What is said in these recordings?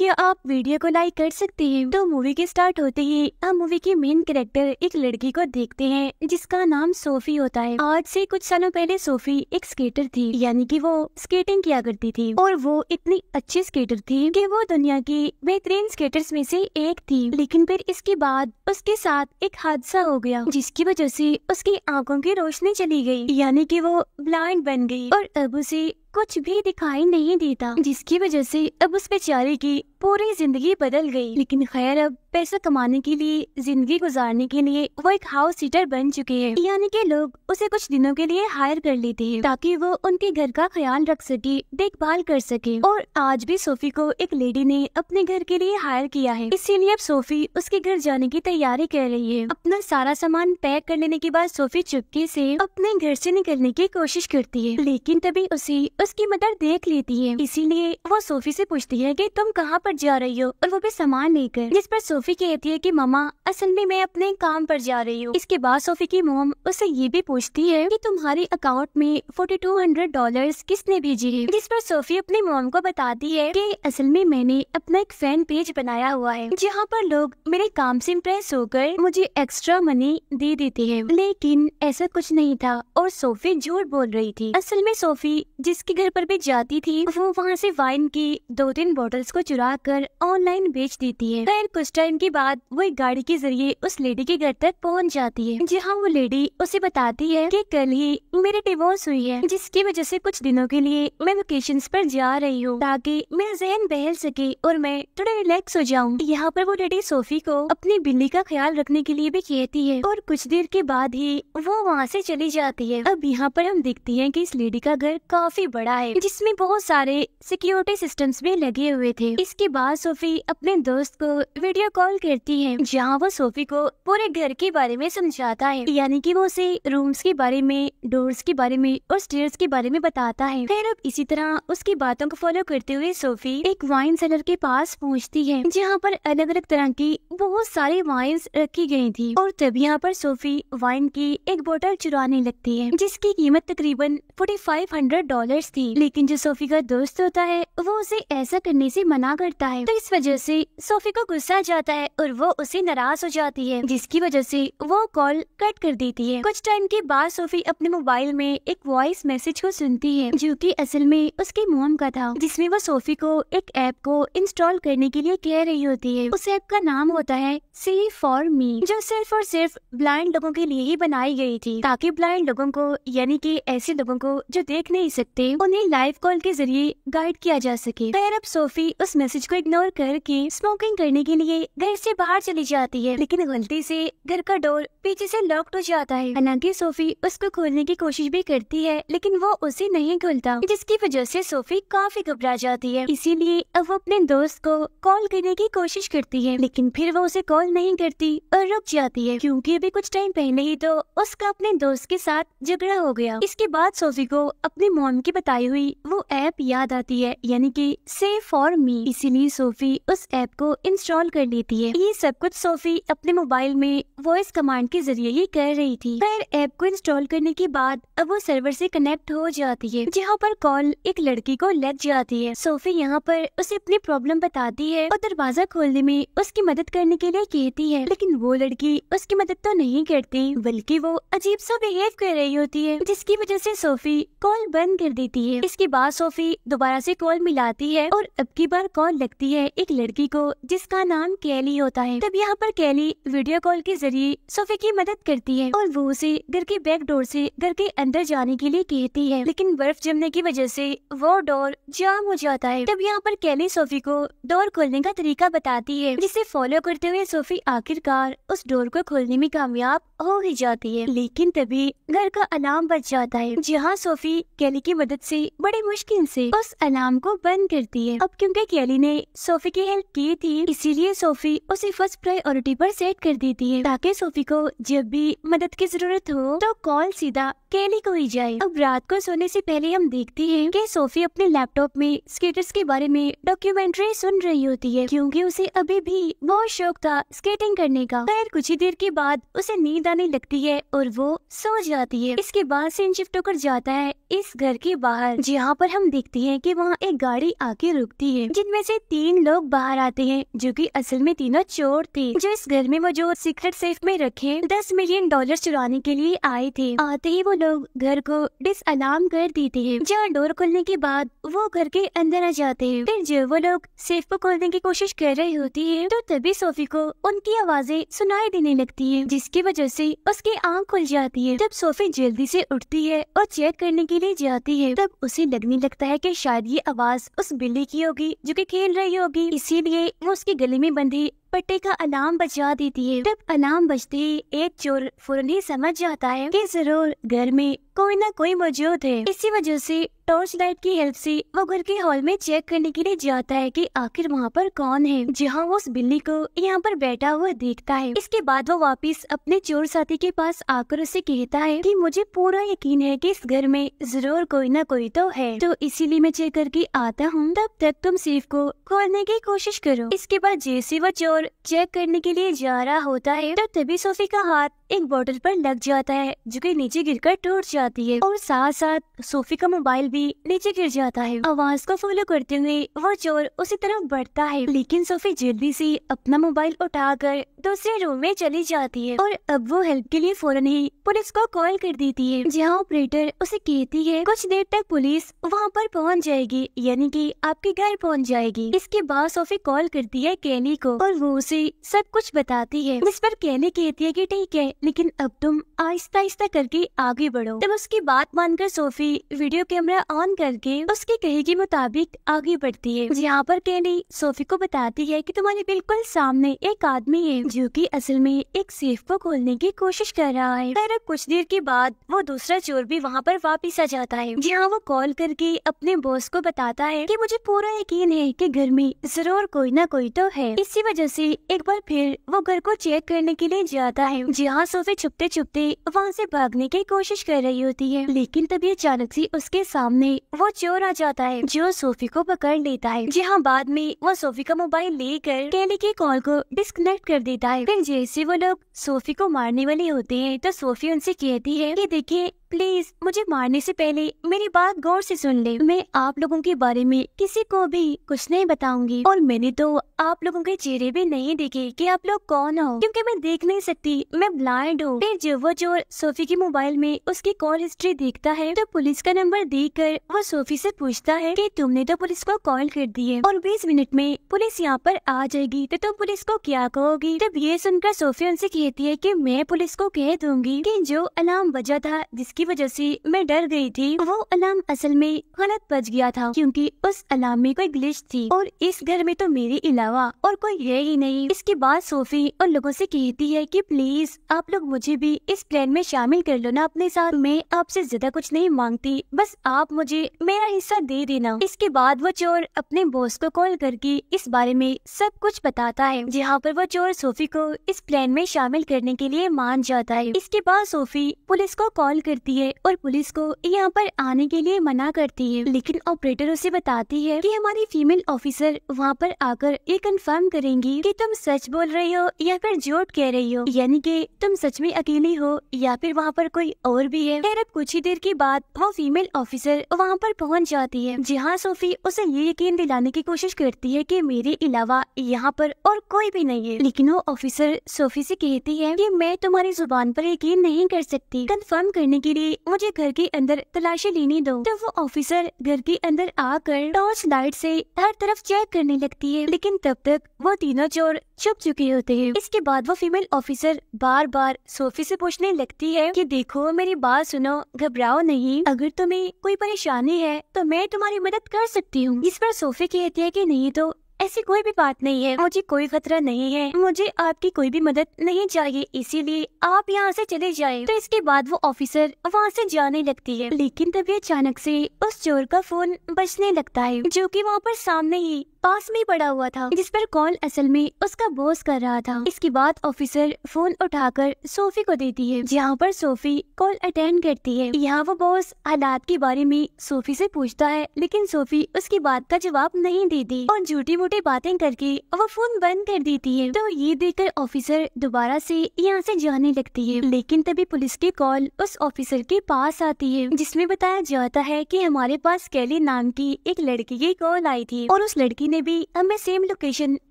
क्या आप वीडियो को लाइक कर सकते हैं तो मूवी के स्टार्ट होते ही हम मूवी के मेन कैरेक्टर एक लड़की को देखते हैं जिसका नाम सोफी होता है आज से कुछ सालों पहले सोफी एक स्केटर थी यानी कि वो स्केटिंग किया करती थी और वो इतनी अच्छी स्केटर थी कि वो दुनिया की बेहतरीन स्केटर्स में से एक थी लेकिन फिर इसके बाद उसके साथ एक हादसा हो गया जिसकी वजह से उसकी आंखों की रोशनी चली गई यानी की वो ब्लाइंड बन गई और अब उसे कुछ भी दिखाई नहीं देता जिसकी वजह से अब उस बेचारे की पूरी जिंदगी बदल गई लेकिन खैर अब पैसा कमाने के लिए जिंदगी गुजारने के लिए वो एक हाउस सीटर बन चुके हैं यानी के लोग उसे कुछ दिनों के लिए हायर कर लेते हैं ताकि वो उनके घर का ख्याल रख सके देखभाल कर सके और आज भी सोफी को एक लेडी ने अपने घर के लिए हायर किया है इसीलिए अब सोफी उसके घर जाने की तैयारी कर रही है अपना सारा सामान पैक कर लेने के बाद सोफी चुपके से अपने घर से निकलने की कोशिश करती है लेकिन तभी उसे उसकी मदर देख लेती है इसीलिए वो सोफी से पूछती है कि तुम कहाँ पर जा रही हो और वो भी सामान लेकर जिस पर सोफी कहती है कि मम्मा असल में मैं अपने काम पर जा रही हूँ इसके बाद सोफी की मोम उसे ये भी पूछती है कि तुम्हारे अकाउंट में फोर्टी टू हंड्रेड डॉलर किसने भेजे है जिस पर सोफी अपनी मोम को बताती है कि असल में मैंने अपना एक फैन पेज बनाया हुआ है जहाँ पर लोग मेरे काम से इम्प्रेस होकर मुझे एक्स्ट्रा मनी दे देते है लेकिन ऐसा कुछ नहीं था और सोफी झूठ बोल रही थी असल में सोफी जिसके घर पर भी जाती थी वो वहाँ से वाइन की दो तीन बॉटल्स को चुरा लाकर ऑनलाइन बेच देती है फिर कुछ टाइम के बाद वो एक गाड़ी के जरिए उस लेडी के घर तक पहुंच जाती है जहां वो लेडी उसे बताती है कि कल ही मेरी डिवोर्स हुई है जिसकी वजह से कुछ दिनों के लिए मैं वेकेशन पर जा रही हूँ ताकि मेरा जहन बहल सके और मैं थोड़ा रिलैक्स हो जाऊँ यहाँ पर वो लेडी सोफी को अपनी बिल्ली का ख्याल रखने के लिए भी कहती है और कुछ देर के बाद ही वो वहाँ ऐसी चली जाती है अब यहाँ पर हम देखते हैं की इस लेडी का घर काफी बड़ा है जिसमे बहुत सारे सिक्योरिटी सिस्टम भी लगे हुए थे इसके बाद सोफी अपने दोस्त को वीडियो कॉल करती है जहाँ वो सोफी को पूरे घर के बारे में समझाता है यानी कि वो उसे रूम्स के बारे में डोर्स के बारे में और स्टेयर्स के बारे में बताता है फिर अब इसी तरह उसकी बातों को फॉलो करते हुए सोफी एक वाइन सेलर के पास पहुँचती है जहाँ पर अलग अलग तरह की बहुत सारी वाइन्स रखी गयी थी और तब यहाँ पर सोफी वाइन की एक बोतल चुराने लगती है जिसकी कीमत तकरीबन फोर्टी फाइव हंड्रेड डॉलर थी लेकिन जो सोफी का दोस्त होता है वो उसे ऐसा करने से मना करता होता है तो इस वजह से सोफी को गुस्सा जाता है और वो उसे नाराज हो जाती है जिसकी वजह से वो कॉल कट कर देती है कुछ टाइम के बाद सोफी अपने मोबाइल में एक वॉइस मैसेज को सुनती है जो की असल में उसके मोम का था जिसमे वो सोफी को एक ऐप को इंस्टॉल करने के लिए कह रही होती है उस ऐप का नाम होता है सी फॉर मी जो सिर्फ और सिर्फ ब्लाइंड लोगों के लिए ही बनाई गई थी ताकि ब्लाइंड लोगों को यानी कि ऐसे लोगों को जो देख नहीं सकते उन्हें लाइव कॉल के जरिए गाइड किया जा सके खैर अब सोफी उस मैसेज उसको इग्नोर करके स्मोकिंग करने के लिए घर से बाहर चली जाती है लेकिन गलती से घर का डोर पीछे से लॉक्ड हो जाता है हालांकि सोफी उसको खोलने की कोशिश भी करती है लेकिन वो उसे नहीं खुलता जिसकी वजह से सोफी काफी घबरा जाती है इसीलिए अब वो अपने दोस्त को कॉल करने की कोशिश करती है लेकिन फिर वो उसे कॉल नहीं करती और रुक जाती है क्यूँकी अभी कुछ टाइम पहले ही तो उसका अपने दोस्त के साथ झगड़ा हो गया इसके बाद सोफी को अपनी मॉम की बताई हुई वो ऐप याद आती है यानी कि सेफ फॉर मी इसीलिए भी सोफी उस ऐप को इंस्टॉल कर लेती है ये सब कुछ सोफी अपने मोबाइल में वो इस कमांड के जरिए ही कर रही थी फिर ऐप को इंस्टॉल करने के बाद अब वो सर्वर से कनेक्ट हो जाती है जहाँ पर कॉल एक लड़की को लग जाती है सोफी यहाँ पर उसे अपनी प्रॉब्लम बताती है और दरवाजा खोलने में उसकी मदद करने के लिए कहती है लेकिन वो लड़की उसकी मदद तो नहीं करती बल्कि वो अजीब सा बिहेव कर रही होती है जिसकी वजह से सोफी कॉल बंद कर देती है इसके बाद सोफी दोबारा से कॉल मिलाती है और अब की बार कॉल लगती है एक लड़की को जिसका नाम कैली होता है तब यहाँ पर कैली वीडियो कॉल के जरिए जरिए सोफे की मदद करती है और वो उसे घर के बैक डोर से घर के अंदर जाने के लिए कहती है लेकिन बर्फ जमने की वजह से वो डोर जाम हो जाता है तब यहाँ पर कैली सोफी को डोर खोलने का तरीका बताती है जिसे फॉलो करते हुए सोफी आखिरकार उस डोर को खोलने में कामयाब हो ही जाती है लेकिन तभी घर का अलार्म बच जाता है जहाँ सोफी कैली की मदद से बड़ी मुश्किल से उस अलार्म को बंद करती है अब क्योंकि कैली ने सोफी की हेल्प की थी इसीलिए सोफी उसे फर्स्ट प्रायोरिटी पर सेट कर देती है आके सोफी को जब भी मदद की जरूरत हो तो कॉल सीधा केली को ही जाए अब रात को सोने से पहले हम देखते हैं कि सोफी अपने लैपटॉप में स्केटर्स के बारे में डॉक्यूमेंट्री सुन रही होती है क्योंकि उसे अभी भी बहुत शौक था स्केटिंग करने का खैर कुछ ही देर के बाद उसे नींद आने लगती है और वो सो जाती है इसके बाद सीन शिफ्ट होकर जाता है इस घर के बाहर जहाँ पर हम देखते हैं कि वहाँ एक गाड़ी आके रुकती है जिनमें से तीन लोग बाहर आते हैं जो कि असल में तीनों चोर थे जो इस घर में मौजूद सीक्रेट से सेफ में रखे दस मिलियन डॉलर चुराने के लिए आए थे आते ही वो लोग घर को डिसअलार्म कर देते हैं जहाँ डोर खोलने के बाद वो घर के अंदर आ जाते हैं फिर जब वो लोग सेफ को खोलने की कोशिश कर रही होती है तो तभी सोफी को उनकी आवाजें सुनाई देने लगती है जिसकी वजह से उसकी आँख खुल जाती है जब सोफी जल्दी से उठती है और चेक करने के लिए जाती है तब उसे लगने लगता है कि शायद ये आवाज उस बिल्ली की होगी जो कि खेल रही होगी इसीलिए वो उसके गले में बंधी पट्टे का अलार्म बजा देती है जब अलार्म बजते एक चोर फुरन ही समझ जाता है कि जरूर घर में कोई ना कोई मौजूद है इसी वजह से टॉर्च लाइट की हेल्प से वो घर के हॉल में चेक करने के लिए जाता है कि आखिर वहाँ पर कौन है जहाँ वो उस बिल्ली को यहाँ पर बैठा हुआ देखता है इसके बाद वो वापस अपने चोर साथी के पास आकर उसे कहता है कि मुझे पूरा यकीन है कि इस घर में जरूर कोई ना कोई तो है तो इसीलिए मैं चेक करके आता हूँ तब तक तुम सेफ को खोलने की कोशिश करो इसके बाद जैसे वो चोर चेक करने के लिए जा रहा होता है तो तभी सोफी का हाथ एक बॉटल पर लग जाता है जो कि नीचे गिरकर टूट जाती है और साथ साथ सोफी का मोबाइल भी नीचे गिर जाता है आवाज को फॉलो करते हुए वो चोर उसी तरफ बढ़ता है लेकिन सोफी जल्दी से अपना मोबाइल उठाकर दूसरे रूम में चली जाती है और अब वो हेल्प के लिए फौरन ही पुलिस को कॉल कर देती है जहाँ ऑपरेटर उसे कहती है कुछ देर तक पुलिस वहाँ पर पहुँच जाएगी यानी कि आपके घर पहुँच जाएगी इसके बाद सोफी कॉल करती है कैली को और वो उसे सब कुछ बताती है जिस पर कैली कहती है की ठीक है लेकिन अब तुम आहिस्ता आहिस्ता करके आगे बढ़ो तब उसकी बात मानकर सोफी वीडियो कैमरा ऑन करके उसके कहे के मुताबिक आगे बढ़ती है यहाँ पर कैली सोफी को बताती है की तुम्हारे बिल्कुल सामने एक आदमी है जो कि असल में एक सेफ को खोलने की कोशिश कर रहा है पर कुछ देर के बाद वो दूसरा चोर भी वहाँ पर वापस आ जाता है जहाँ वो कॉल करके अपने बॉस को बताता है कि मुझे पूरा यकीन है कि घर में जरूर कोई ना कोई तो है इसी वजह से एक बार फिर वो घर को चेक करने के लिए जाता है जहाँ सोफे छुपते छुपते वहाँ से भागने की कोशिश कर रही होती है लेकिन तभी अचानक ऐसी उसके सामने वो चोर आ जाता है जो सोफी को पकड़ लेता है जहाँ बाद में वो सोफी का मोबाइल लेकर कैली के कॉल को डिस्कनेक्ट कर देता बेटा है फिर जैसे वो लोग सोफी को मारने वाले होते हैं तो सोफी उनसे कहती है कि देखिए प्लीज मुझे मारने से पहले मेरी बात गौर से सुन ले मैं आप लोगों के बारे में किसी को भी कुछ नहीं बताऊंगी और मैंने तो आप लोगों के चेहरे भी नहीं देखे कि आप लोग कौन हो क्योंकि मैं देख नहीं सकती मैं ब्लाइंड हूँ फिर जब वो चोर सोफी के मोबाइल में उसकी कॉल हिस्ट्री देखता है तो पुलिस का नंबर देख कर वो सोफी से पूछता है कि तुमने तो पुलिस को कॉल कर दी है और बीस मिनट में पुलिस यहाँ पर आ जाएगी तो तुम पुलिस को क्या कहोगी तो जब ये सुनकर सोफिया उनसे कहती है कि मैं पुलिस को कह दूंगी कि जो अलार्म बजा था जिसकी वजह से मैं डर गई थी वो अलार्म असल में गलत बज गया था क्योंकि उस अलार्म में कोई ग्लिच थी और इस घर में तो मेरे अलावा और कोई है ही नहीं इसके बाद सोफी उन लोगों से कहती है कि प्लीज आप लोग मुझे भी इस प्लान में शामिल कर लो ना अपने साथ मैं आपसे ज्यादा कुछ नहीं मांगती बस आप मुझे मेरा हिस्सा दे देना इसके बाद वो चोर अपने बॉस को कॉल करके इस बारे में सब कुछ बताता है जहाँ पर वो चोर सोफी सोफी को इस प्लान में शामिल करने के लिए मान जाता है इसके बाद सोफी पुलिस को कॉल करती है और पुलिस को यहाँ पर आने के लिए मना करती है लेकिन ऑपरेटर उसे बताती है कि हमारी फीमेल ऑफिसर वहाँ पर आकर ये कंफर्म करेंगी कि तुम सच बोल रही हो या फिर झूठ कह रही हो यानी कि तुम सच में अकेली हो या फिर वहाँ पर कोई और भी है खैर अब कुछ ही देर के बाद वो फीमेल ऑफिसर वहाँ पर पहुँच जाती है जहाँ सोफी उसे ये यकीन दिलाने की कोशिश करती है कि मेरे अलावा यहाँ पर और कोई भी नहीं है लेकिन वो ऑफिसर सोफी से कहती है कि मैं तुम्हारी जुबान पर यकीन नहीं कर सकती कंफर्म करने के लिए मुझे घर के अंदर तलाशी लेने दो तब तो वो ऑफिसर घर के अंदर आकर टॉर्च लाइट से हर तरफ चेक करने लगती है लेकिन तब तक वो तीनों चोर छुप चुके होते हैं इसके बाद वो फीमेल ऑफिसर बार बार सोफी से पूछने लगती है की देखो मेरी बात सुनो घबराओ नहीं अगर तुम्हें कोई परेशानी है तो मैं तुम्हारी मदद कर सकती हूँ इस पर सोफी कहती है की नहीं तो ऐसी कोई भी बात नहीं है मुझे कोई खतरा नहीं है मुझे आपकी कोई भी मदद नहीं चाहिए इसीलिए आप यहाँ से चले जाए तो इसके बाद वो ऑफिसर वहाँ से जाने लगती है लेकिन तभी अचानक से उस चोर का फोन बजने लगता है जो कि वहाँ पर सामने ही पास में पड़ा हुआ था जिस पर कॉल असल में उसका बॉस कर रहा था इसके बाद ऑफिसर फोन उठाकर सोफी को देती है जहाँ पर सोफी कॉल अटेंड करती है यहाँ वो बॉस हालात के बारे में सोफी से पूछता है लेकिन सोफी उसकी बात का जवाब नहीं देती और झूठी मोटी बातें करके वो फोन बंद कर देती है तो ये देखकर ऑफिसर दोबारा से यहाँ से जाने लगती है लेकिन तभी पुलिस की कॉल उस ऑफिसर के पास आती है जिसमें बताया जाता है की हमारे पास कैली नाम की एक लड़की की कॉल आई थी और उस लड़की ने भी हमें सेम लोकेशन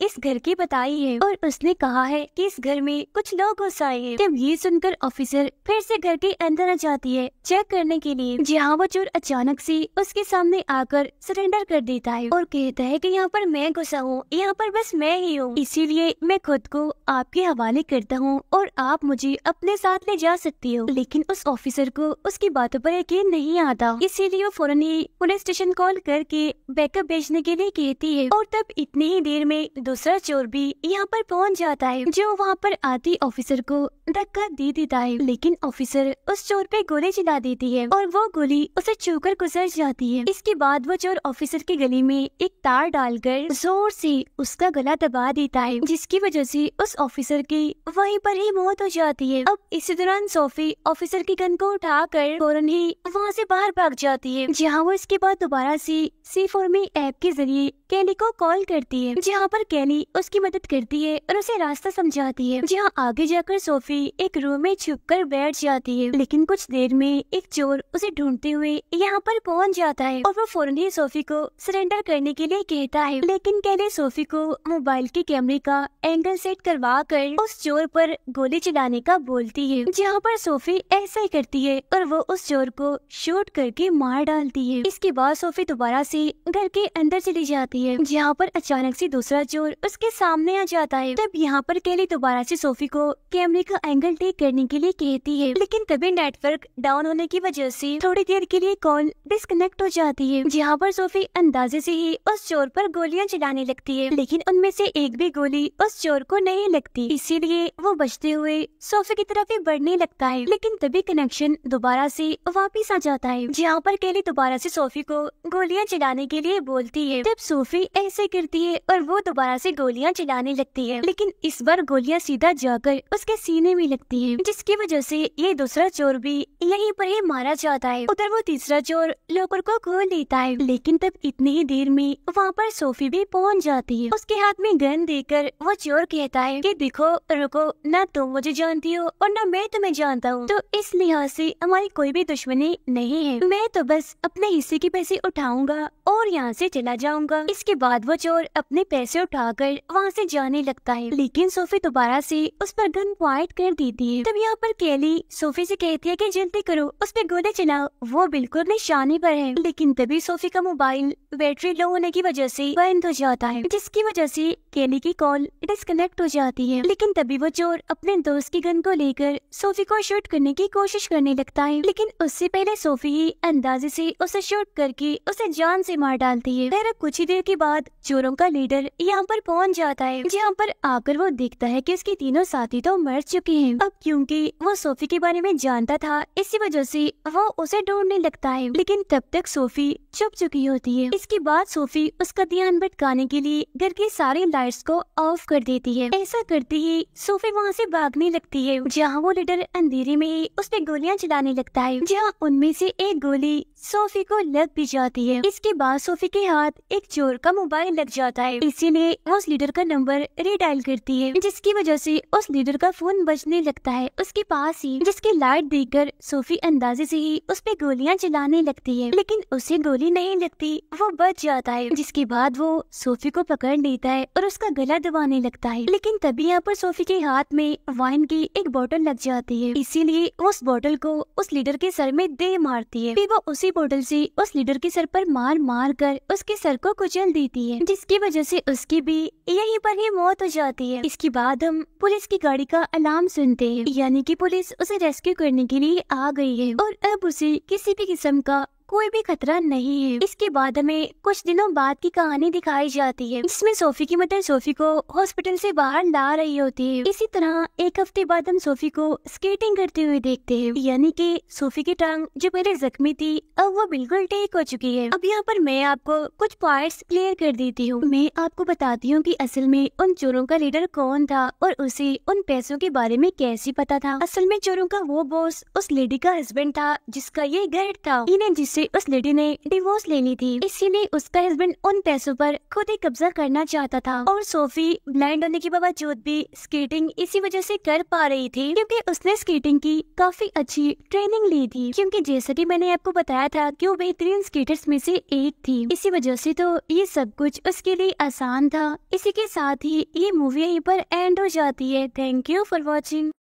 इस घर की बताई है और उसने कहा है कि इस घर में कुछ लोग घुस आए हैं तब ये सुनकर ऑफिसर फिर से घर के अंदर आ जाती है चेक करने के लिए जहाँ वो चोर अचानक से उसके सामने आकर सरेंडर कर देता है और कहता है की यहाँ पर मैं घुसा हूँ यहाँ पर बस मैं ही हूँ इसीलिए मैं खुद को आपके हवाले करता हूँ और आप मुझे अपने साथ ले जा सकती हो लेकिन उस ऑफिसर को उसकी बातों पर यकीन नहीं आता इसीलिए वो फौरन ही पुलिस स्टेशन कॉल करके बैकअप भेजने के लिए कहती है और तब इतनी ही देर में दूसरा चोर भी यहाँ पर पहुँच जाता है जो वहाँ पर आती ऑफिसर को धक्का दे देता है लेकिन ऑफिसर उस चोर पे गोली चला देती है और वो गोली उसे छूकर गुजर जाती है इसके बाद वो चोर ऑफिसर के गले में एक तार डालकर जोर से उसका गला दबा देता है जिसकी वजह से उस ऑफिसर की वहीं पर ही मौत हो जाती है अब इसी दौरान सोफी ऑफिसर की गन को उठा कर फौरन ही वहाँ से बाहर भाग जाती है जहाँ वो इसके बाद दोबारा से सी फोर में ऐप के जरिए कैली को कॉल करती है जहाँ पर कैली उसकी मदद करती है और उसे रास्ता समझाती है जहाँ आगे जाकर सोफी एक रूम में कर बैठ जाती है लेकिन कुछ देर में एक चोर उसे ढूंढते हुए यहाँ पर पहुँच जाता है और वो फौरन ही सोफी को सरेंडर करने के लिए कहता है लेकिन कहने सोफी को मोबाइल के कैमरे का एंगल सेट करवा कर उस चोर पर गोली चलाने का बोलती है जहाँ पर सोफी ऐसा ही करती है और वो उस चोर को शूट करके मार डालती है इसके बाद सोफी दोबारा से घर के अंदर चली जाती है जहाँ पर अचानक से दूसरा चोर उसके सामने आ जाता है तब यहाँ पर केली दोबारा से सोफी को कैमरे का एंगल टेक करने के लिए कहती है लेकिन तभी नेटवर्क डाउन होने की वजह से थोड़ी देर के लिए कॉल डिस्कनेक्ट हो जाती है जहाँ पर सोफी अंदाजे से ही उस चोर पर गोलियां चलाने लगती है लेकिन उनमें से एक भी गोली उस चोर को नहीं लगती इसीलिए वो बचते हुए सोफी की तरफ ही बढ़ने लगता है लेकिन तभी कनेक्शन दोबारा से वापिस आ जाता है जहाँ पर केली दोबारा से सोफी को गोलियाँ चलाने के लिए बोलती है तब सोफी ऐसे करती है और वो दोबारा से गोलियाँ चलाने लगती है लेकिन इस बार गोलियाँ सीधा जाकर उसके सीने हुई लगती है जिसकी वजह से ये दूसरा चोर भी यहीं पर ही मारा जाता है उधर वो तीसरा चोर लोकर को खोल लेता है लेकिन तब इतनी ही देर में वहाँ पर सोफी भी पहुँच जाती है उसके हाथ में गन देकर वो चोर कहता है कि देखो रुको न तुम तो मुझे जानती हो और न मैं तुम्हें जानता हूँ तो इस लिहाज से हमारी कोई भी दुश्मनी नहीं है मैं तो बस अपने हिस्से के पैसे उठाऊंगा और यहाँ से चला जाऊंगा इसके बाद वो चोर अपने पैसे उठाकर वहाँ से जाने लगता है लेकिन सोफी दोबारा से उस पर गन पॉइंट कर कर देती है तब यहाँ पर केली सोफी से कहती है कि जल्दी करो उस पर गोले चलाओ वो बिल्कुल निशाने पर है लेकिन तभी सोफी का मोबाइल बैटरी लो होने की वजह से बंद हो जाता है जिसकी वजह से केली की कॉल डिस्कनेक्ट हो जाती है लेकिन तभी वो चोर अपने दोस्त की गन को लेकर सोफी को शूट करने की कोशिश करने लगता है लेकिन उससे पहले सोफी ही अंदाजे से उसे शूट करके उसे जान से मार डालती है फिर कुछ ही देर के बाद चोरों का लीडर यहाँ पर पहुँच जाता है जहाँ पर आकर वो देखता है की उसकी तीनों साथी तो मर चुके हैं हैं अब क्योंकि वो सोफी के बारे में जानता था इसी वजह से वो उसे ढूंढने लगता है लेकिन तब तक सोफी चुप चुकी होती है इसके बाद सोफी उसका ध्यान भटकाने के लिए घर के सारी लाइट्स को ऑफ कर देती है ऐसा करते ही सोफी वहाँ से भागने लगती है जहाँ वो लीडर अंधेरे में ही उस पर गोलियाँ चलाने लगता है जहाँ उनमें से एक गोली सोफी को लग भी जाती है इसके बाद सोफी के हाथ एक चोर का मोबाइल लग जाता है इसीलिए उस लीडर का नंबर रिडायल करती है जिसकी वजह से उस लीडर का फोन बजने सोचने लगता है उसके पास ही जिसकी लाइट देखकर सोफी अंदाजे से ही उस पर गोलियां चलाने लगती है लेकिन उसे गोली नहीं लगती वो बच जाता है जिसके बाद वो सोफी को पकड़ लेता है और उसका गला दबाने लगता है लेकिन तभी यहाँ पर सोफी के हाथ में वाइन की एक बोतल लग जाती है इसीलिए उस बोतल को उस लीडर के सर में दे मारती है फिर वो उसी बोतल से उस लीडर के सर पर मार मार कर उसके सर को कुचल देती है जिसकी वजह से उसकी भी यहीं पर ही मौत हो जाती है इसके बाद हम पुलिस की गाड़ी का अलार्म सुनते हैं यानी कि पुलिस उसे रेस्क्यू करने के लिए आ गई है और अब उसे किसी भी किस्म का कोई भी खतरा नहीं है इसके बाद हमें कुछ दिनों बाद की कहानी दिखाई जाती है जिसमें सोफी की मदर सोफी को हॉस्पिटल से बाहर ला रही होती है इसी तरह एक हफ्ते बाद हम सोफी को स्केटिंग करते हुए देखते हैं यानी कि सोफी की टांग जो पहले जख्मी थी अब वो बिल्कुल ठीक हो चुकी है अब यहाँ पर मैं आपको कुछ पॉइंट क्लियर कर देती हूँ मैं आपको बताती हूँ की असल में उन चोरों का लीडर कौन था और उसे उन पैसों के बारे में कैसे पता था असल में चोरों का वो बॉस उस लेडी का हस्बैंड था जिसका ये घर था इन्हें जिससे से उस लेडी ने डिवोर्स ले ली थी इसीलिए उसका हस्बैंड उन पैसों पर खुद ही कब्जा करना चाहता था और सोफी ब्लाइंड होने के बावजूद भी स्केटिंग इसी वजह से कर पा रही थी क्योंकि उसने स्केटिंग की काफी अच्छी ट्रेनिंग ली थी क्योंकि जैसा कि मैंने आपको बताया था कि वो बेहतरीन स्केटर्स में से एक थी इसी वजह से तो ये सब कुछ उसके लिए आसान था इसी के साथ ही ये मूवी यहीं पर एंड हो जाती है थैंक यू फॉर वॉचिंग